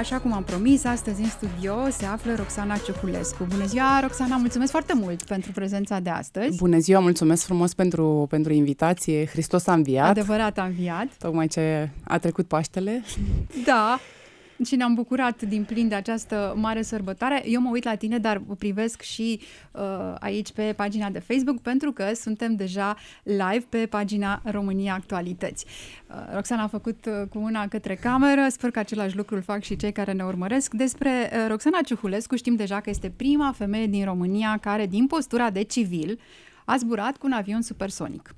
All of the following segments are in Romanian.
Așa cum am promis, astăzi în studio se află Roxana Cioculescu. Bună ziua, Roxana, mulțumesc foarte mult pentru prezența de astăzi. Bună ziua, mulțumesc frumos pentru, pentru invitație. Hristos a înviat. Adevărat a înviat. Tocmai ce a trecut Paștele. Da, și ne-am bucurat din plin de această mare sărbătoare. Eu mă uit la tine, dar privesc și uh, aici pe pagina de Facebook, pentru că suntem deja live pe pagina România Actualități. Uh, Roxana a făcut uh, cu una către cameră, sper că același lucru îl fac și cei care ne urmăresc. Despre uh, Roxana Ciuhulescu știm deja că este prima femeie din România care, din postura de civil, a zburat cu un avion supersonic.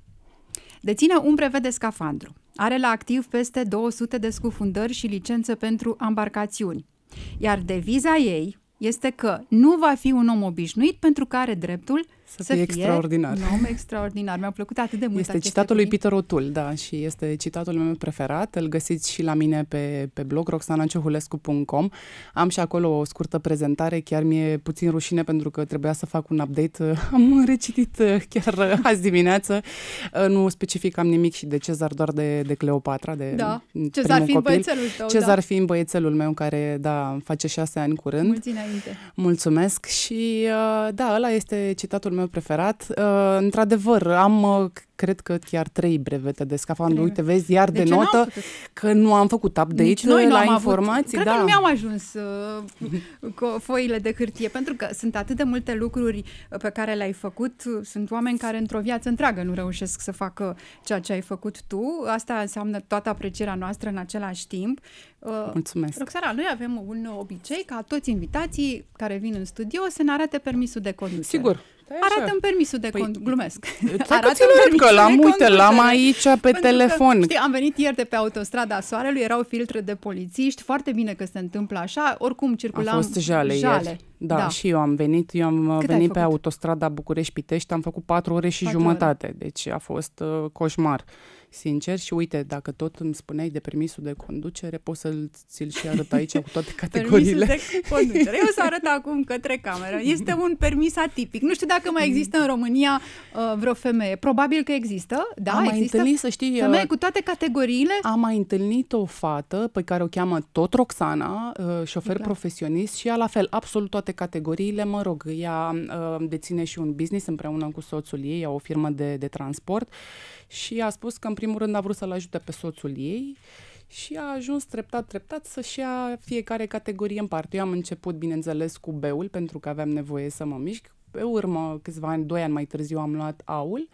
Deține un brevet de scafandru. Are la activ peste 200 de scufundări și licențe pentru ambarcațiuni. Iar deviza ei este că nu va fi un om obișnuit pentru că are dreptul să, să fie, fie extraordinar. Un om extraordinar. Mi-a plăcut atât de mult Este citatul lui Peter O'Toole, da, și este citatul meu preferat. Îl găsiți și la mine pe, pe blog roxanaciohulescu.com. Am și acolo o scurtă prezentare, chiar mi-e puțin rușine pentru că trebuia să fac un update. Am recitit uh, chiar uh, azi dimineață. Uh, nu specificam nimic și de Cezar, doar de, de Cleopatra, de da. Mm, Cezar fiind copil. băiețelul tău. Cezar da. fiind băiețelul meu care, da, face șase ani curând. Mulți înainte. Mulțumesc și, da, ăla este citatul meu meu preferat. Uh, într-adevăr, am, uh, cred că chiar trei brevete de scafandru. Uite, vezi, iar de, de notă că nu am făcut update Nici noi uh, la am informații. Avut. Cred da. că nu mi-au ajuns uh, foile de hârtie, pentru că sunt atât de multe lucruri pe care le-ai făcut. Sunt oameni care într-o viață întreagă nu reușesc să facă ceea ce ai făcut tu. Asta înseamnă toată aprecierea noastră în același timp. Uh, Mulțumesc. Roxana, noi avem un obicei ca toți invitații care vin în studio să ne arate permisul de conducere. Sigur. Arată-mi permisul de păi, cont, glumesc. Arată-mi că l-am, uite, l-am aici pe Pentru telefon. Că, știi, am venit ieri de pe autostrada Soarelui, erau filtre de polițiști, foarte bine că se întâmplă așa, oricum circulam A fost jale, jale. Ieri. Da, da, și eu am venit, eu am Cât venit pe autostrada București-Pitești, am făcut 4 ore și 4 jumătate, ore. deci a fost uh, coșmar sincer și uite, dacă tot îmi spuneai de permisul de conducere, poți să ți-l și arăt aici cu toate categoriile. permisul de conducere. Eu să arăt acum către cameră. Este un permis atipic. Nu știu dacă mai există în România uh, vreo femeie. Probabil că există, da, am mai există. Întâlnit, să știi, femeie uh, cu toate categoriile. Am mai întâlnit o fată pe care o cheamă tot Roxana, uh, șofer exact. profesionist și ea la fel, absolut toate categoriile, mă rog, ea uh, deține și un business împreună cu soțul ei, ea o firmă de, de transport și a spus că în primul rând a vrut să-l ajute pe soțul ei și a ajuns treptat, treptat să-și ia fiecare categorie în parte. Eu am început, bineînțeles, cu B-ul, pentru că aveam nevoie să mă mișc. Pe urmă, câțiva ani, doi ani mai târziu, am luat A-ul.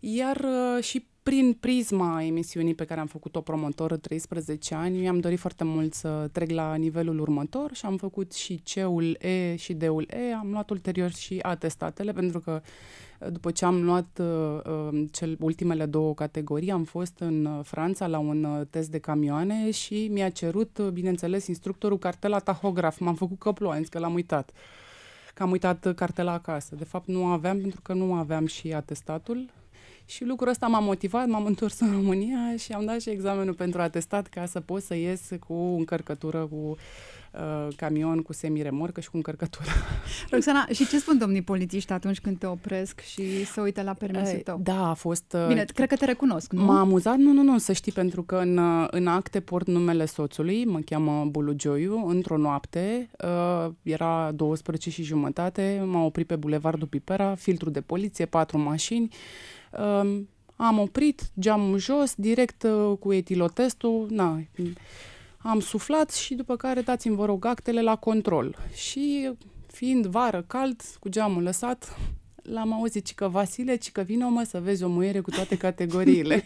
Iar uh, și prin prisma emisiunii pe care am făcut-o promotor 13 ani, mi-am dorit foarte mult să trec la nivelul următor și am făcut și C-ul E și D-ul E, am luat ulterior și atestatele, pentru că uh, după ce am luat uh, uh, cel, ultimele două categorii, am fost în uh, Franța la un test de camioane și mi-a cerut, bineînțeles, instructorul cartela tahograf. M-am făcut căploanți, că l-am uitat că am uitat cartela acasă. De fapt, nu aveam pentru că nu aveam și atestatul și lucrul ăsta m-a motivat, m-am întors în România și am dat și examenul pentru atestat ca să pot să ies cu încărcătură, cu uh, camion, cu semiremorcă și cu încărcătură. Roxana, și ce spun domnii polițiști atunci când te opresc și se uită la permisul tău? Da, a fost... Uh, Bine, cred că te recunosc, nu? M-a amuzat? Nu, nu, nu, să știi, pentru că în, uh, în acte port numele soțului, mă cheamă Bulugioiu, într-o noapte, uh, era 12 și jumătate, m-a oprit pe bulevardul Pipera, filtru de poliție, patru mașini, Um, am oprit geamul jos, direct uh, cu etilotestul, na, am suflat și după care dați-mi, vă rog, actele la control. Și fiind vară, cald, cu geamul lăsat, l-am auzit, ci că Vasile, ci că vină mă să vezi o muiere cu toate categoriile.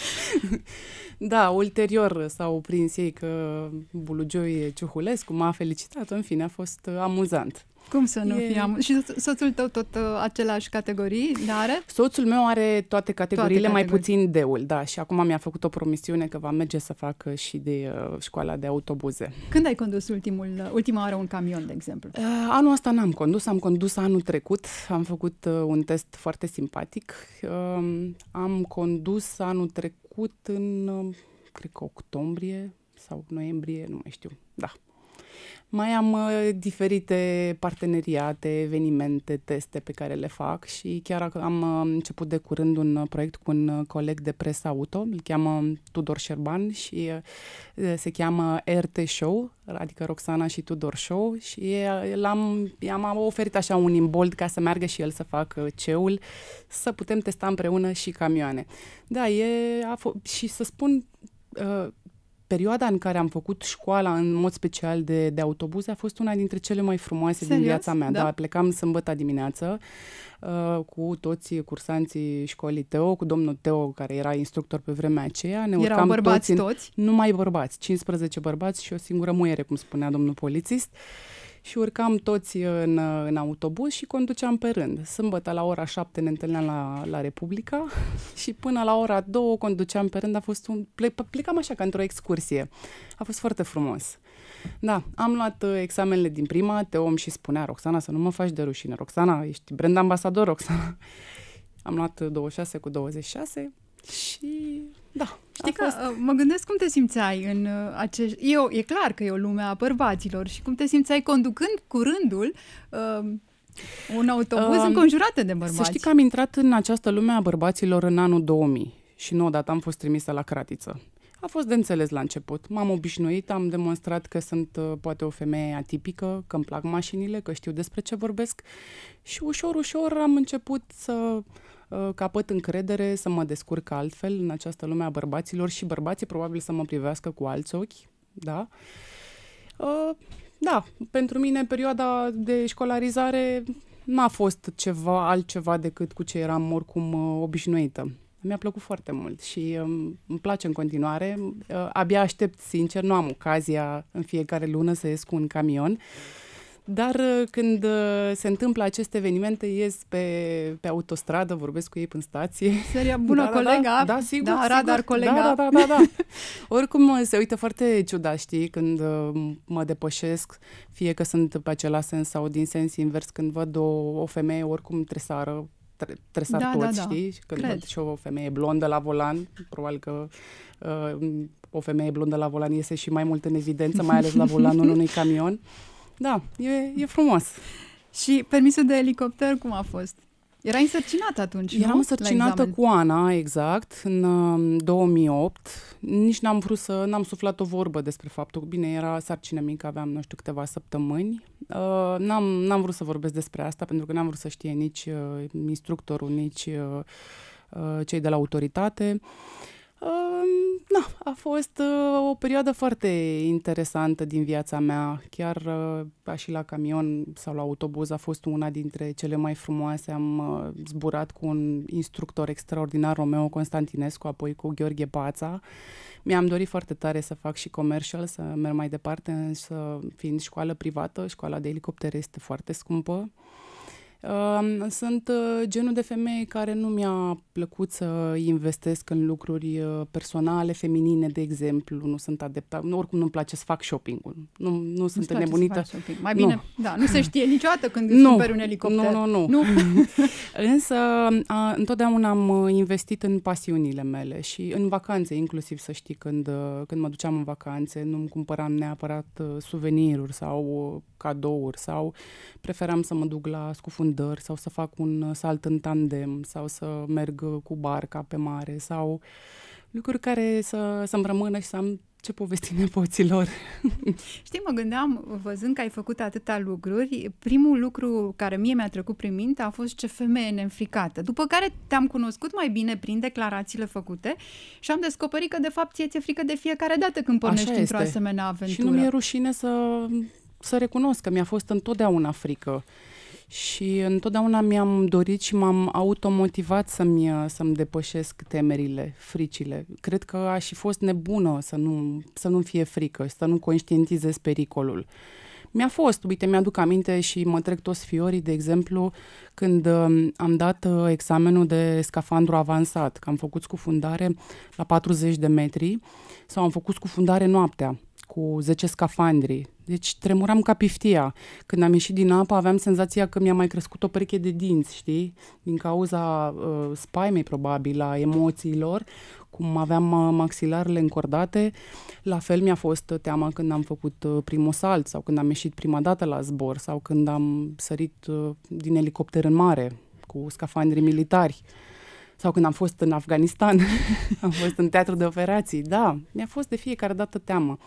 da, ulterior s-au prins ei că Bulugioi Ciuhulescu m-a felicitat, în fine, a fost uh, amuzant. Cum să nu e... fie? Și soțul tău tot uh, același categorii are? Soțul meu are toate categoriile, toate categorii. mai puțin deul, da. Și acum mi-a făcut o promisiune că va merge să facă și de uh, școala de autobuze. Când ai condus ultimul, uh, ultima oară un camion, de exemplu? Uh, anul ăsta n-am condus, am condus anul trecut. Am făcut uh, un test foarte simpatic. Uh, am condus anul trecut în, uh, cred că octombrie sau noiembrie, nu mai știu. Da, mai am uh, diferite parteneriate, evenimente, teste pe care le fac și chiar am uh, început de curând un uh, proiect cu un coleg de presă auto, îl cheamă Tudor Șerban și se cheamă RT Show, adică Roxana și Tudor Show și l-am, i-am oferit așa un imbold ca să meargă și el să facă ceul, să putem testa împreună și camioane. Da, e, a f- și să spun perioada în care am făcut școala, în mod special de, de autobuze, a fost una dintre cele mai frumoase Serios? din viața mea. Da, da plecam sâmbătă dimineață uh, cu toți cursanții școlii Teo, cu domnul Teo, care era instructor pe vremea aceea. Ne Erau bărbați toți? În, toți? Numai bărbați, 15 bărbați și o singură muiere, cum spunea domnul polițist. Uh, și urcam toți uh, în, uh, în autobuz și conduceam pe rând. Sâmbătă la ora 7 ne întâlneam la, la Republica și până la ora 2 conduceam pe rând. A fost un, ple, plecam așa ca într-o excursie. A fost foarte frumos. Da, am luat uh, examenele din prima, te om și spunea Roxana să nu mă faci de rușine. Roxana, ești brand ambasador, Roxana. Am luat 26 cu 26 și da, Știi că uh, mă gândesc cum te simțeai în uh, acest... Eu, e clar că e o lume a bărbaților și cum te simțeai conducând cu rândul uh, un autobuz uh, um, înconjurat de bărbați. Să știi că am intrat în această lume a bărbaților în anul 2000 și nu odată am fost trimisă la cratiță. A fost de înțeles la început. M-am obișnuit, am demonstrat că sunt uh, poate o femeie atipică, că îmi plac mașinile, că știu despre ce vorbesc și ușor, ușor am început să uh, Uh, capăt încredere să mă descurc altfel în această lume a bărbaților și bărbații probabil să mă privească cu alți ochi, da? Uh, da, pentru mine perioada de școlarizare n-a fost ceva altceva decât cu ce eram oricum uh, obișnuită. Mi-a plăcut foarte mult și um, îmi place în continuare. Abia aștept, sincer, nu am ocazia în fiecare lună să ies cu un camion. Uh, dar uh, când uh, se întâmplă aceste evenimente, ies pe, pe autostradă, vorbesc cu ei în stație. Seria bună, da, colega! Da, da, da sigur, da, sigur. colega! Da, da, da, da, da. Oricum, uh, se uită foarte ciudat, știi, când mă depășesc, fie că sunt pe același sens sau din sens invers, când văd o, o femeie, oricum tresară, tre- tresar da, da toți, da, da. știi? Când Cred. văd și o femeie blondă la volan, probabil că uh, o femeie blondă la volan iese și mai mult în evidență, mai ales la volanul unui camion. Uh, da, e, e frumos. Și permisul de elicopter cum a fost? Era însărcinată atunci, Eram însărcinată cu Ana, exact, în 2008. Um, nici n-am vrut să, n-am suflat o vorbă despre faptul că, bine, era sarcină mică, aveam, nu știu, câteva săptămâni. Uh, n-am, n-am vrut să vorbesc despre asta, pentru că n-am vrut să știe nici uh, instructorul, nici uh, uh cei de la autoritate. Uh, na, a fost uh, o perioadă foarte interesantă din viața mea. Chiar uh, și la camion sau la autobuz a fost una dintre cele mai frumoase. Am uh, zburat cu un instructor extraordinar, Romeo Constantinescu, apoi cu Gheorghe Bața. Mi-am dorit foarte tare să fac și commercial, să merg mai departe, însă fiind școală privată, școala de elicoptere este foarte scumpă. Sunt uh, genul de femeie care nu mi-a plăcut să investesc în lucruri uh, personale, feminine, de exemplu. Nu sunt adeptă, oricum nu-mi place să fac shopping-ul. Nu, nu sunt nebunită. Mai bine, nu. da, nu se știe niciodată când nu. cumperi un elicopter. Nu, nu, nu. nu? Însă, a, întotdeauna am uh, investit în pasiunile mele și în vacanțe, inclusiv să știi, când, când mă duceam în vacanțe, nu-mi cumpăram neapărat suveniruri sau cadouri sau preferam să mă duc la scufundare boulder sau să fac un uh, salt în tandem sau să merg uh, cu barca pe mare sau lucruri care să, să-mi rămână și să am ce povesti nepoților. Știi, mă gândeam, văzând că ai făcut atâta lucruri, primul lucru care mie mi-a trecut prin minte a fost ce femeie neînfricată. După care te-am cunoscut mai bine prin declarațiile făcute și am descoperit că, de fapt, ție ți-e frică de fiecare dată când pornești într-o asemenea aventură. Și nu mi-e rușine să, să recunosc că mi-a fost întotdeauna frică și întotdeauna mi-am dorit și m-am automotivat să-mi, uh, să-mi depășesc temerile, fricile. Cred că aș fi fost nebună să, nu, să nu fie frică, să nu conștientizez pericolul. Mi-a fost, uite, mi-aduc aminte și mă trec toți fiorii, de exemplu, când um, am dat uh, examenul de scafandru avansat, că am făcut scufundare la 40 de metri sau am făcut scufundare noaptea cu 10 scafandri. Deci tremuram ca piftia. Când am ieșit din apă aveam senzația că mi-a mai crescut o pereche de dinți, știi? Din cauza uh, spaimei probabil, a emoțiilor, cum aveam uh, maxilarele încordate. La fel mi-a fost teama când am făcut uh, primul salt sau când am ieșit prima dată la zbor sau când am sărit uh, din elicopter în mare cu scafandri militari. Sau când am fost în Afganistan, am fost în teatru de operații, da, mi-a fost de fiecare dată teamă.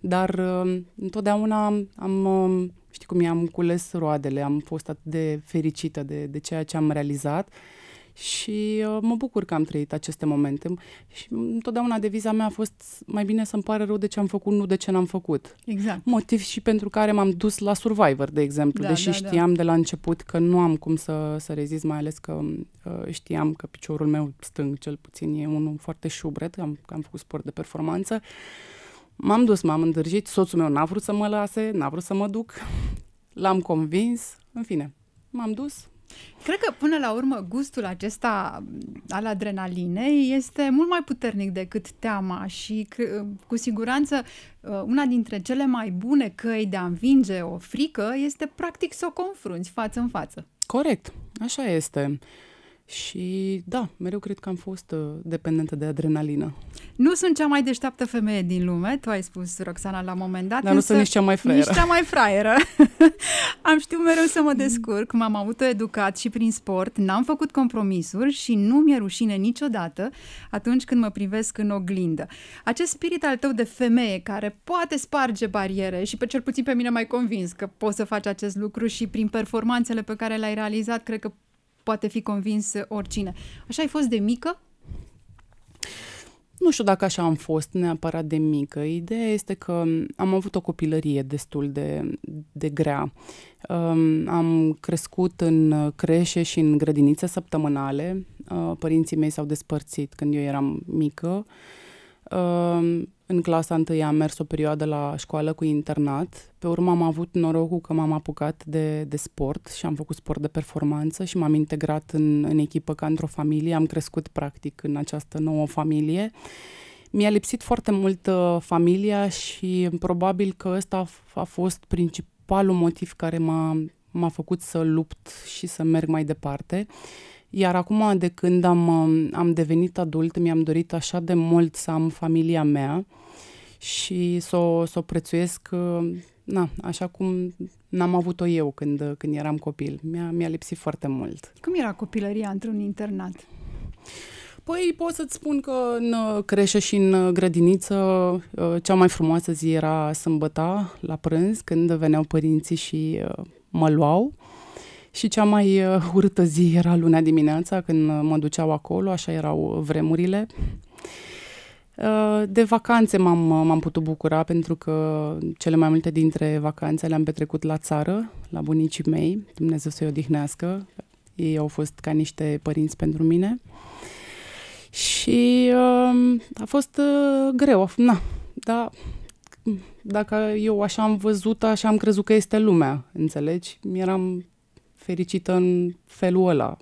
Dar uh, întotdeauna am, uh, știi cum am cules roadele, am fost atât de fericită de, de ceea ce am realizat uh, și uh, mă bucur că am trăit aceste momente. Și întotdeauna deviza mea a fost mai bine să-mi pare rău de ce am făcut, nu de ce n-am făcut. Exact. Motiv și pentru care m-am dus la Survivor, de exemplu, da, deși da, da. știam da. de la început că nu am cum să, să rezist, mai ales că uh, știam că piciorul meu stâng cel puțin e unul foarte șubret, am, am făcut sport de performanță. M-am dus, m-am îndrăgit, soțul meu n-a vrut să mă lase, n-a vrut să mă duc, l-am convins, în fine, m-am dus, Cred că, până la urmă, gustul acesta al adrenalinei este mult mai puternic decât teama și, cu siguranță, uh, una dintre cele mai bune căi de a învinge o frică este, practic, să o confrunți față în față. Corect, așa este. Și da, mereu cred că am fost uh, dependentă de adrenalină. Nu sunt cea mai deșteaptă femeie din lume, tu ai spus, Roxana, la un moment dat. Dar nu sunt nici cea mai fraieră. Nici cea mai fraieră. am știut mereu să mă mm. descurc, m-am autoeducat și prin sport, n-am făcut compromisuri și nu mi-e rușine niciodată atunci când mă privesc în oglindă. Acest spirit al tău de femeie care poate sparge bariere și pe cel puțin pe mine mai convins că poți să faci acest lucru și prin performanțele pe care le-ai realizat, cred că poate fi convins oricine. Așa ai fost de mică? Nu știu dacă așa am fost neapărat de mică. Ideea este că am avut o copilărie destul de, de grea. Um, am crescut în creșe și în grădinițe săptămânale. Uh, părinții mei s-au despărțit când eu eram mică. Uh, Ehm, în clasa întâi am mers o perioadă la școală cu internat. Pe urmă am avut norocul că m-am apucat de, de sport și am făcut sport de performanță și m-am integrat în, în echipă ca într-o familie. Am crescut practic în această nouă familie. Mi-a lipsit foarte mult uh, familia și probabil că ăsta a, a fost principalul motiv care m-a, m-a făcut să lupt și să merg mai departe. Uh, iar acum, de când am, am devenit adult, mi-am dorit așa de mult să am familia mea și să o, să o prețuiesc uh, na, așa cum n-am avut-o eu când, când eram copil. Mi-a, mi-a lipsit foarte mult. Cum era copilăria într-un internat? Păi pot să-ți spun că în uh, creșă și în uh, grădiniță cea mai frumoasă zi era sâmbăta la prânz când veneau părinții și mă luau. Și cea mai urâtă uh, zi era luna dimineața, când mă duceau acolo, așa erau vremurile. Uh, de vacanțe m-am, m-am putut bucura pentru că cele mai multe dintre vacanțe le-am petrecut la țară, la bunicii mei, Dumnezeu să-i odihnească. Ei au fost ca niște părinți pentru mine. Și uh, a fost uh, greu, na, dar dacă eu așa am văzut, așa am crezut că este lumea, înțelegi? Eram fericită în felul ăla.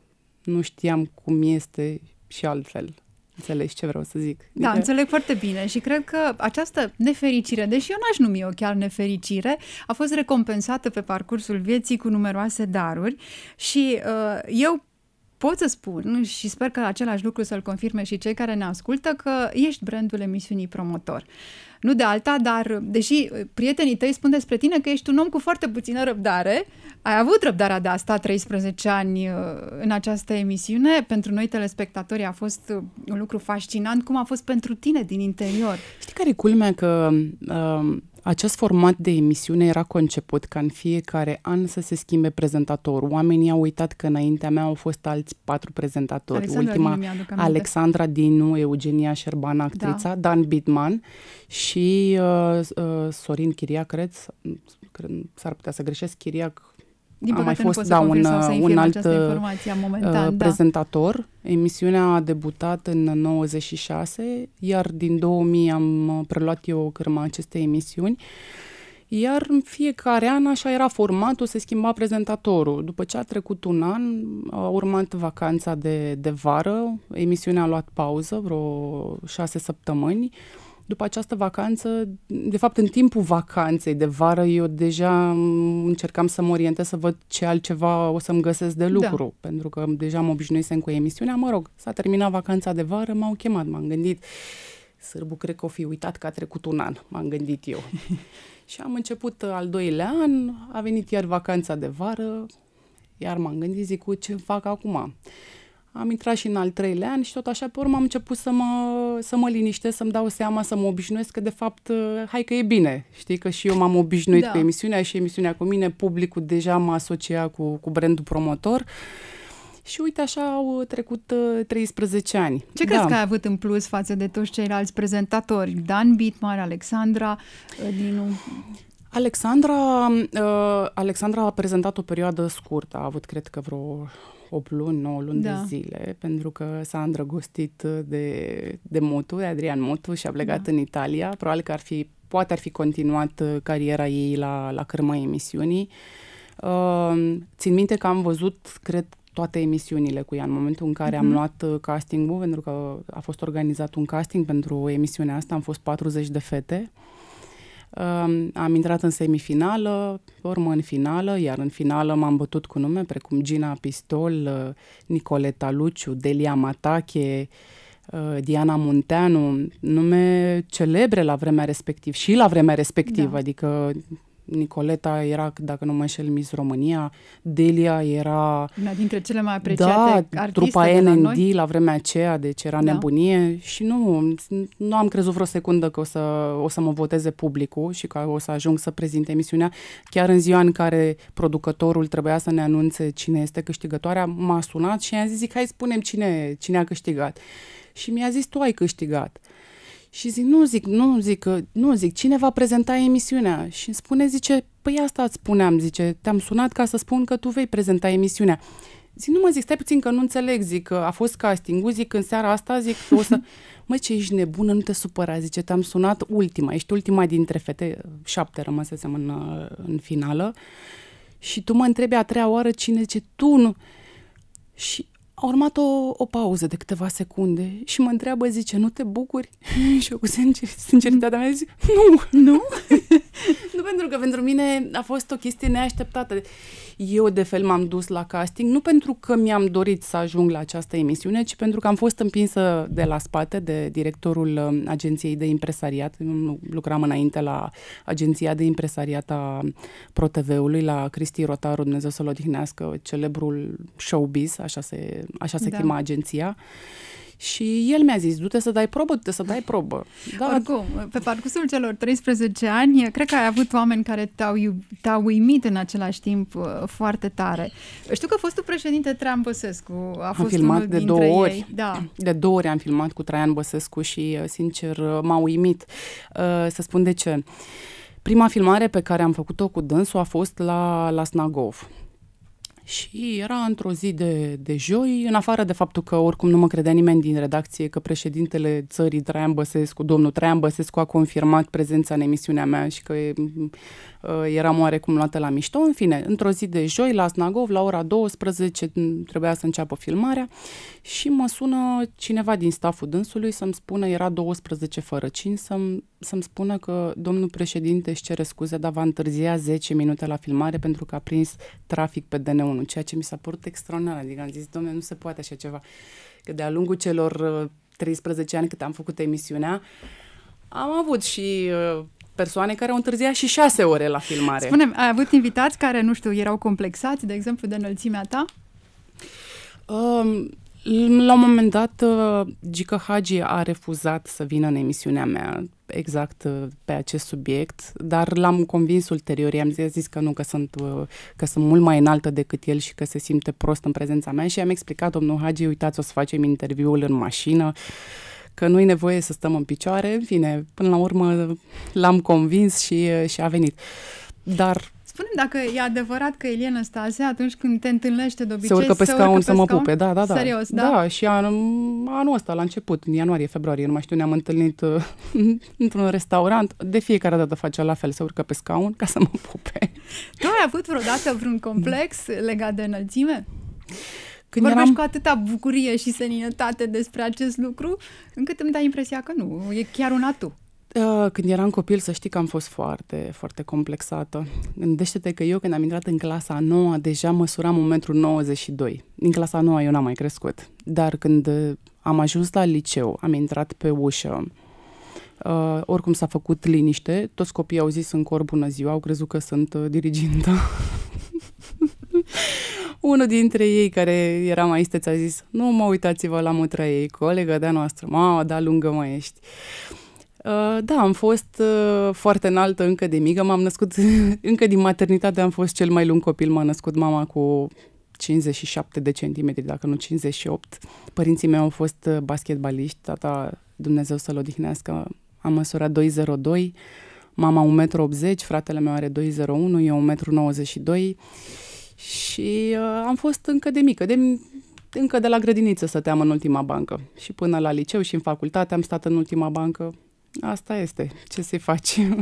Nu știam cum este și altfel. Înțelegi ce vreau să zic? Da, Da, înțeleg foarte bine și cred că această nefericire, deși eu n-aș numi-o chiar nefericire, a fost recompensată pe parcursul vieții cu numeroase daruri și uh, eu pot să spun și sper că același lucru să-l confirme și cei care ne ascultă că ești brandul emisiunii promotor. Nu de alta, dar deși uh, prietenii tăi spun despre tine că ești un om cu foarte puțină răbdare, ai avut răbdarea de a sta 13 ani uh, în această emisiune. Pentru noi, telespectatorii, a fost uh, un lucru fascinant. Cum a fost pentru tine din interior? Știi care e culmea? Că uh, acest format de emisiune era conceput ca în fiecare an să se schimbe prezentatorul. Oamenii au uitat că înaintea mea au fost alți patru prezentatori. Alexandra Ultima, Alexandra Dinu, Eugenia Șerban, actrița, da. Dan Bidman și uh, uh, Sorin Chiria, cred, cred, s-ar putea să greșesc, Chiriac din a mai fost da, un, uh, un alt uh, uh, da. prezentator. Da. Emisiunea a debutat în 96, iar din 2000 am preluat eu cârma acestei emisiuni. Iar în fiecare an așa era formatul, se schimba prezentatorul. După ce a trecut un an, a urmat vacanța de, de vară, emisiunea a luat pauză, vreo șase săptămâni după această vacanță, de fapt în timpul vacanței de vară, eu deja încercam să mă orientez să văd ce altceva o să-mi găsesc de da. lucru, da. pentru că deja mă obișnuisem cu emisiunea. Mă rog, s-a terminat vacanța de vară, m-au chemat, m-am gândit. Sârbu, cred că o fi uitat că a trecut un an, m-am gândit eu. și am început uh, al doilea an, a venit iar vacanța de vară, iar m-am gândit, zic, cu ce fac acum? Am intrat și în al treilea an și tot așa pe urmă am început să mă, să mă liniștesc, să-mi dau seama, să mă obișnuiesc că de fapt, uh, hai că e bine. Știi că și eu m-am obișnuit da. cu emisiunea și emisiunea cu mine, publicul deja mă asocia cu, cu brandul promotor. Și uite, așa au trecut 13 uh, ani. Ce da. crezi că ai avut în plus față de toți ceilalți prezentatori? Dan Bitmar, Alexandra uh, Dinu? Alexandra, uh, Alexandra a prezentat o perioadă scurtă, a avut cred că vreo 8 luni, 9 luni da. de zile, pentru că s-a îndrăgostit de, de Mutu, de Adrian Mutu și a plecat da. în Italia. Probabil că ar fi, poate ar fi continuat uh, cariera ei la, la cărma emisiunii. Uh, țin minte că am văzut, cred, toate emisiunile cu ea în momentul în care mm-hmm. am mhm. luat uh, castingul, pentru că a fost organizat un casting pentru emisiunea asta, am fost 40 de fete. Am intrat în semifinală, urmă în finală, iar în finală m-am bătut cu nume precum Gina Pistol, uh, Nicoleta Luciu, Delia Matache, uh, Diana Munteanu, nume celebre la vremea respectivă și la vremea respectivă, da. adică Nicoleta era, dacă nu mă înșel, Miss România, Delia era... Una dintre cele mai apreciate da, artiste trupa de la NND noi. la vremea aceea, deci era da. nebunie și nu, nu am crezut vreo secundă că o să, o să mă voteze publicul și că o să ajung să prezint emisiunea. Chiar în ziua în care producătorul trebuia să ne anunțe cine este câștigătoarea, m-a sunat și i-am zis, zic, hai spunem cine, cine a câștigat. Și mi-a zis, tu ai câștigat. Și zic, nu, zic, nu, zic, nu, zic, cine va prezenta emisiunea? Și îmi spune, zice, păi asta îți spuneam, zice, te-am sunat ca să spun că tu vei prezenta emisiunea. Zic, nu mă zic, stai puțin că nu înțeleg, zic, a fost castingul, zic, în seara asta, zic, o să... mă, ce ești nebună, nu te supăra, zice, te-am sunat ultima, ești ultima dintre fete, șapte rămăsesem în, în finală. Și tu mă întrebi a treia oară cine, ce tu nu... Și a urmat o, o pauză de câteva secunde și mă întreabă, zice, nu te bucuri? și eu cu sincer, sinceritatea mea zic, nu! Nu? nu pentru că pentru mine a fost o chestie neașteptată. Eu, de fel, m-am dus la casting nu pentru că mi-am dorit să ajung la această emisiune, ci pentru că am fost împinsă de la spate de directorul um, agenției de impresariat. Eu lucram înainte la agenția de impresariat a ProTV-ului, la Cristi Rotaru, Dumnezeu să-l odihnească, celebrul showbiz, așa se așa se da. chema agenția. Și el mi-a zis, du-te să dai probă, du-te să dai probă. Da. Oricum, pe parcursul celor 13 ani, cred că ai avut oameni care te-au, te-au uimit în același timp uh, foarte tare. Știu că fostul președinte Traian Băsescu a fost am filmat unul de două ei. ori. Da. De două ori am filmat cu Traian Băsescu și, uh, sincer, uh, m-a uimit. Să spun de ce. Prima filmare pe care am făcut-o cu dânsul a fost la, la Snagov. Și era într-o zi de, de joi, în afară de faptul că oricum nu mă credea nimeni din redacție că președintele țării Traian Băsescu, domnul Traian Băsescu a confirmat prezența în emisiunea mea și că Uh, eram oarecum luată la mișto. În fine, într-o zi de joi, la Snagov, la ora 12, trebuia să înceapă filmarea și mă sună cineva din staful dânsului să-mi spună, era 12 fără 5, să-mi, să-mi spună că domnul președinte își cere scuze, dar va întârzia 10 minute la filmare pentru că a prins trafic pe DN1, ceea ce mi s-a părut extraordinar. Adică am zis, domnule, nu se poate așa ceva. Că de-a lungul celor 13 uh, ani cât am făcut emisiunea, am avut și uh, persoane care au întârziat și șase ore la filmare. Spune, ai avut invitați care, nu știu, erau complexați, de exemplu, de înălțimea ta? Um, la un moment dat, uh, Gica Hagi a refuzat să vină în emisiunea mea exact uh, pe acest subiect, dar l-am convins ulterior, i-am zis, zis că nu, că sunt, uh, că sunt mult mai înaltă decât el și că se simte prost în prezența mea și i-am explicat, domnul Hagi, uitați, o să facem interviul în mașină, că nu e nevoie să stăm în picioare. În fine, până la urmă l-am convins și, și a venit. Dar spune dacă e adevărat că Eliena Stase, atunci când te întâlnește de obicei, se urcă pe scaun, urcă pe să mă scaun? pupe, da, da, da. Serios, da? Da, și an, anul ăsta, la început, în ianuarie, februarie, nu mai știu, ne-am întâlnit uh, într-un restaurant, de fiecare dată face la fel, se urcă pe scaun ca să mă pupe. Tu ai avut vreodată vreun complex legat de înălțime? Când Vorbești eram... cu atâta bucurie și seninătate despre acest lucru, încât îmi dai impresia că nu, e chiar un atu. Uh, când eram copil, să știi că am fost foarte, foarte complexată. Gândește-te că eu, când am intrat în clasa a noua, deja măsuram 1,92 m. Din clasa a noua eu n-am mai crescut. Dar când uh, am ajuns la liceu, am intrat pe ușă, Uh, oricum s-a făcut liniște, toți copiii au zis în cor bună ziua, au crezut că sunt uh, dirigintă. Unul dintre ei care era mai isteț a zis, nu mă uitați-vă la mutra ei, colegă de-a noastră, mă, da, lungă mă ești. Uh, da, am fost uh, foarte înaltă încă de mică, m-am născut, încă din maternitate am fost cel mai lung copil, m-a născut mama cu 57 de centimetri, dacă nu 58. Părinții mei au fost uh, basketbaliști, tata, Dumnezeu să-l odihnească, a măsurat 202, mama 1,80 m, fratele meu are 2,01, eu 1,92 m. Și uh, am fost încă de mică, de, încă de la grădiniță stăteam în ultima bancă. Și până la liceu și în facultate am stat în ultima bancă. Asta este, ce se face.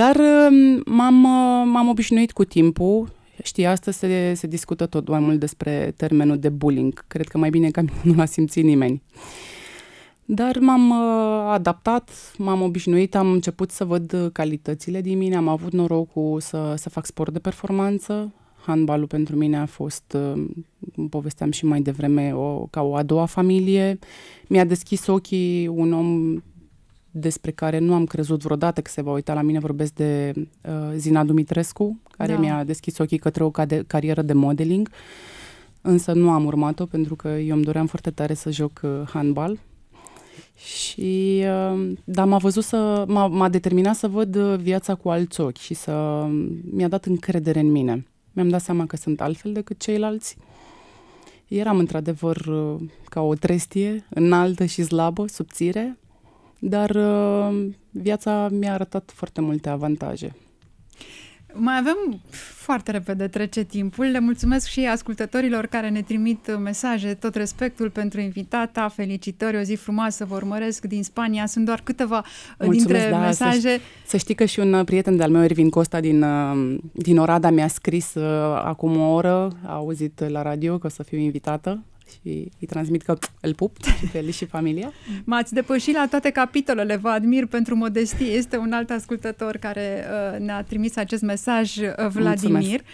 Dar uh, m-am, uh, m-am obișnuit cu timpul Știi, astăzi se, se discută tot mai mult despre termenul de bullying. Cred că mai bine că nu l-a simțit nimeni. Dar m-am uh, adaptat, m-am obișnuit, am început să văd calitățile din mine, am avut norocul să, să fac sport de performanță, handbalul pentru mine a fost, uh, cum povesteam și mai devreme, o, ca o a doua familie. Mi-a deschis ochii un om despre care nu am crezut vreodată că se va uita la mine. Vorbesc de uh, Zina Dumitrescu, care da. mi-a deschis ochii către o cade- carieră de modeling, însă nu am urmat-o pentru că eu îmi doream foarte tare să joc uh, handbal. Și, uh, dar m-a văzut să, m-a, m-a determinat să văd uh, viața cu alți ochi și să mi-a dat încredere în mine mi-am dat seama că sunt altfel decât ceilalți. Eram într-adevăr uh, ca o trestie, înaltă și slabă, subțire, dar uh, viața mi-a arătat foarte multe avantaje. Mai avem foarte repede trece timpul. Le mulțumesc și ascultătorilor care ne trimit mesaje. Tot respectul pentru invitata, felicitări, o zi frumoasă, vă urmăresc din Spania. Sunt doar câteva uh, mulțumesc, dintre da, mesaje. Să, să știi că și un uh, prieten de-al meu, Irvin Costa, din, uh, din Orada, mi-a scris acum o oră, a auzit la radio că o să fiu invitată și îi transmit că îl pup pe el și familia. M-ați depășit la toate capitolele, vă admir pentru modestie. Este un alt ascultător care uh, ne-a trimis acest mesaj, uh, Vladimir. Mulțumesc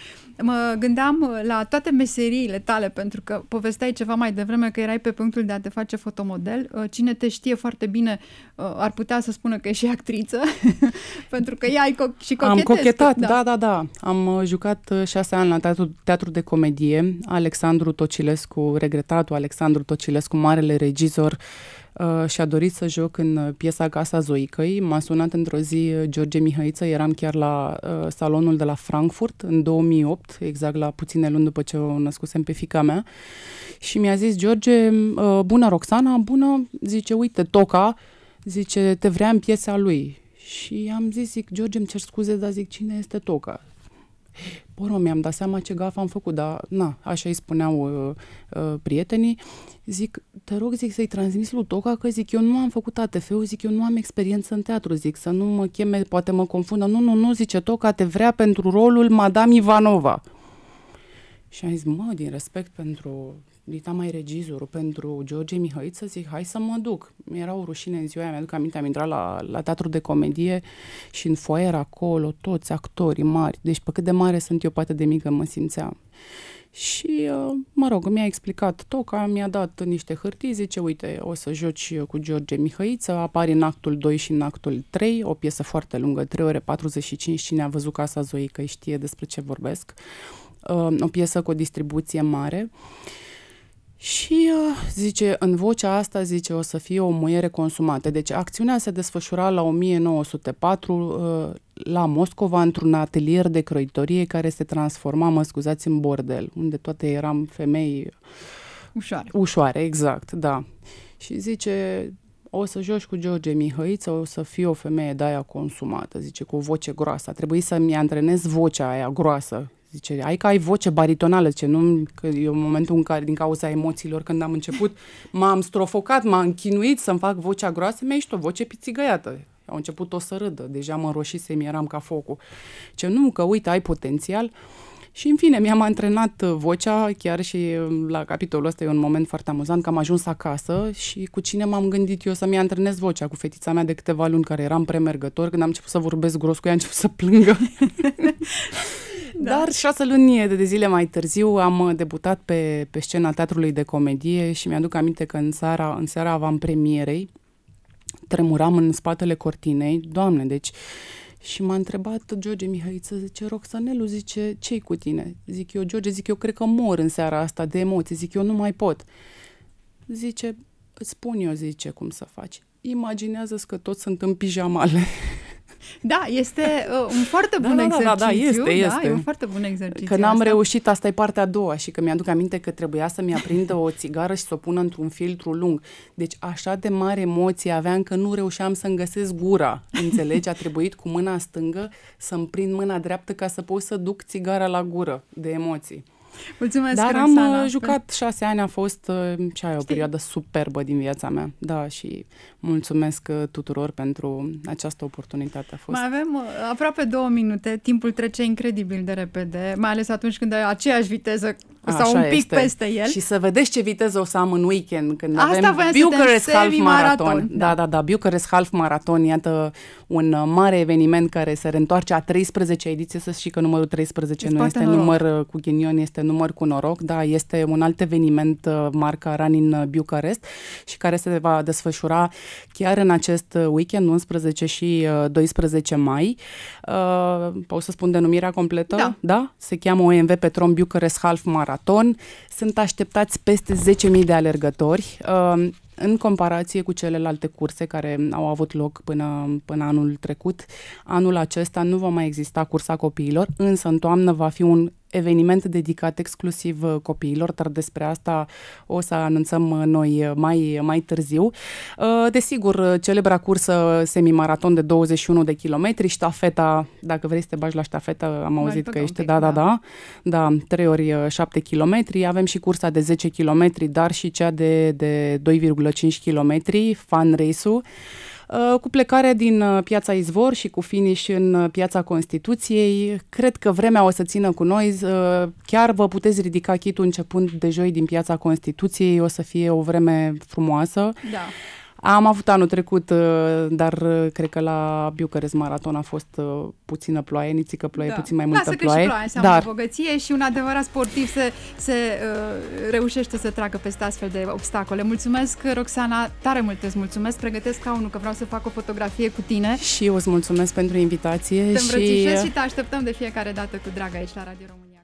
mă gândeam uh, la toate meseriile tale, pentru că povesteai ceva mai devreme că erai pe punctul de a te face fotomodel. Uh, cine te știe foarte bine uh, ar putea să spună că ești și actriță, pentru că ea ai co- și cochetesc. Am cochetat, da. da, da, da. Am jucat șase ani la teatru, teatru de comedie. Alexandru Tocilescu, regretatul Alexandru Tocilescu, marele regizor, uh, uh, și a dorit să joc în uh, piesa Casa Zoicăi. M-a sunat într-o zi uh, George Mihăiță, eram chiar la uh, salonul de la Frankfurt în 2008, exact la puține luni după ce o născusem pe fica mea. Și mi-a zis, George, uh, bună Roxana, bună, zice, uite, Toca, zice, te vrea în piesa lui. Și am zis, zic, George, îmi cer scuze, dar zic, cine este Toca? Poră, mi-am dat seama ce gafă am făcut, dar na, așa îi spuneau uh, uh, prietenii. Zic, te rog, zic să-i transmis lui Toca că zic, eu nu am făcut ATF-ul, zic, eu nu am experiență în teatru, zic, să nu mă cheme, poate mă confundă. Nu, nu, nu, zice Toca, te vrea pentru rolul Madame Ivanova. Și am zis, mă, din respect pentru dita mai regizorul pentru George Mihai să zic, hai să mă duc. Era o rușine în ziua aia, mi-aduc aminte, am intrat la, la teatru de comedie și în foaier acolo, toți actorii mari, deci pe cât de mare sunt eu, poate de mică mă simțeam. Și, uh, mă rog, mi-a explicat Toca, mi-a dat niște hârtii, zice, uite, o să joci cu George Mihăiță, apare în actul 2 și în actul 3, o piesă foarte lungă, 3 ore 45, cine a văzut Casa Zoică știe despre ce vorbesc, uh, o piesă cu o distribuție mare. Și zice, în vocea asta, zice, o să fie o muiere consumată. Deci acțiunea se desfășura la 1904 uh, la Moscova într-un atelier de croitorie care se transforma, mă scuzați, în bordel, unde toate eram femei ușoare. Ușoare, exact, da. Și zice, o să joci cu George Mihăiță, o să fie o femeie de aia consumată, zice, cu o voce groasă. A trebuit să-mi antrenez vocea aia groasă, Zice, ai că ai voce baritonală, ce nu, că e în momentul în care, din cauza emoțiilor, când am început, m-am strofocat, m-am chinuit să-mi fac vocea groasă, mi-a ieșit o voce pițigăiată. Au început o să râdă, deja mă mi eram ca focul. Ce nu, că uite, ai potențial. Și în fine, mi-am antrenat uh, vocea, chiar și uh, la capitolul ăsta e un moment foarte amuzant, că am ajuns acasă și cu cine m-am gândit eu să-mi antrenez vocea, cu fetița mea de câteva luni care eram premergător, când am început să vorbesc gros cu ea, am început să plângă. Da. Dar șase luni de zile mai târziu am debutat pe, pe scena teatrului de comedie și mi-aduc aminte că în seara, în seara avam premierei tremuram în spatele cortinei. Doamne, deci și m-a întrebat George Mihaiță, zice, Roxanelu, zice, ce cu tine? Zic eu, George, zic eu, cred că mor în seara asta de emoții, zic eu, nu mai pot. Zice, îți spun eu, zice, cum să faci. Imaginează-ți că toți sunt în pijamale. Da, este uh, un foarte da, bun da, exercițiu. Da, da, da, da este, da, este. e un foarte bun exercițiu. Că n-am asta. reușit, asta e partea a doua și că mi-aduc aminte că trebuia să-mi aprindă o țigară și să o pună într-un filtru lung. Deci așa de mare emoție aveam că nu reușeam să-mi găsesc gura. Înțelegi? A trebuit cu mâna stângă să-mi prind mâna dreaptă ca să pot să duc țigara la gură de emoții. Mulțumesc, Dar am Roxana. Uh, jucat șase ani, a fost uh, și aia o perioadă superbă din viața mea. Da, și mulțumesc uh, tuturor pentru această oportunitate. A fost... Mai avem aproape două minute, timpul trece incredibil de repede, mai ales atunci când ai aceeași viteză Așa sau un pic este. peste el. Și să vedeți ce viteză o să am în weekend când Asta avem Bucharest Half Marathon. Da. da, da, da, Bucharest Half Marathon, iată un mare eveniment care se reîntoarce a 13 ediție, să știi că numărul 13 este nu este noroc. număr uh, cu ghinion, este număr cu noroc, da, este un alt eveniment uh, marca Run in uh, Bucharest și care se va desfășura chiar în acest weekend, 11 și 12 mai. Uh, pot să spun denumirea completă? Da. da? Se cheamă OMV Petrom Bucharest Half Marathon maraton, sunt așteptați peste 10.000 de alergători, um, în comparație cu celelalte curse care au avut loc până, până anul trecut. Anul acesta nu va mai exista cursa copiilor, însă în toamnă va fi un eveniment dedicat exclusiv uh, copiilor, dar despre asta o să anunțăm uh, noi uh, mai, mai târziu. Desigur, celebra cursă semimaraton de 21 de kilometri, ștafeta, dacă vrei să te bagi la ștafeta, am auzit că ești, pic, da, da, da, da, 3 da, ori 7 kilometri. avem și cursa de 10 kilometri, dar și cea de, de 2,5 kilometri, fan race-ul. Uh, cu plecarea din uh, piața Izvor și cu finish în uh, piața Constituției, cred că vremea o să țină cu noi. Chiar vă puteți ridica chitul începând de joi din piața Constituției, o să fie o vreme frumoasă. Da. Am avut anul trecut, uh, dar uh, cred că la Bucharest Maraton a fost uh, puțină ploaie, nițică ploaie, da. puțin mai multă Lasă ploaie. Lasă că și ploaie înseamnă dar... bogăție și un adevărat sportiv se, se uh, reușește să treacă peste astfel de obstacole. Mulțumesc, Roxana, tare mult îți mulțumesc. Pregătesc ca unul că vreau să fac o fotografie cu tine. Și eu îți mulțumesc pentru invitație. Te și... și te așteptăm de fiecare dată cu drag aici la Radio România.